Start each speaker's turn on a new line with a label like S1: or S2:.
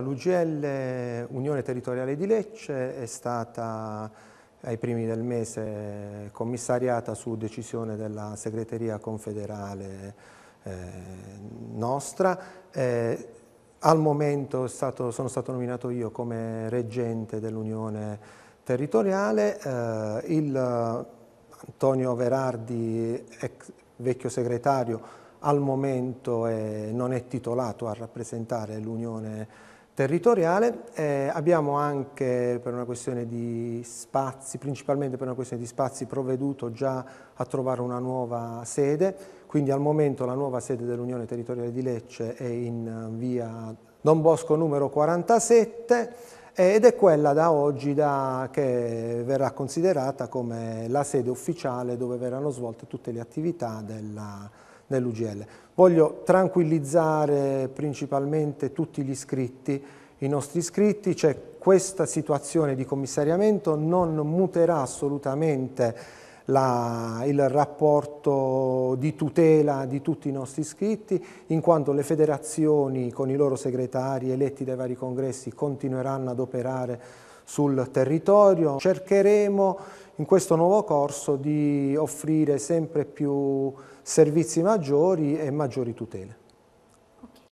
S1: L'UGL Unione Territoriale di Lecce è stata ai primi del mese commissariata su decisione della segreteria confederale eh, nostra. Eh, al momento stato, sono stato nominato io come reggente dell'Unione Territoriale, eh, il Antonio Verardi, ex vecchio segretario, al momento è, non è titolato a rappresentare l'Unione Territoriale territoriale, eh, abbiamo anche per una questione di spazi, principalmente per una questione di spazi provveduto già a trovare una nuova sede, quindi al momento la nuova sede dell'Unione Territoriale di Lecce è in eh, via Don Bosco numero 47 eh, ed è quella da oggi da, che verrà considerata come la sede ufficiale dove verranno svolte tutte le attività della dell'UGL. Voglio tranquillizzare principalmente tutti gli iscritti, i nostri iscritti, cioè questa situazione di commissariamento non muterà assolutamente la, il rapporto di tutela di tutti i nostri iscritti, in quanto le federazioni con i loro segretari eletti dai vari congressi continueranno ad operare sul territorio. Cercheremo in questo nuovo corso di offrire sempre più servizi maggiori e maggiori tutele.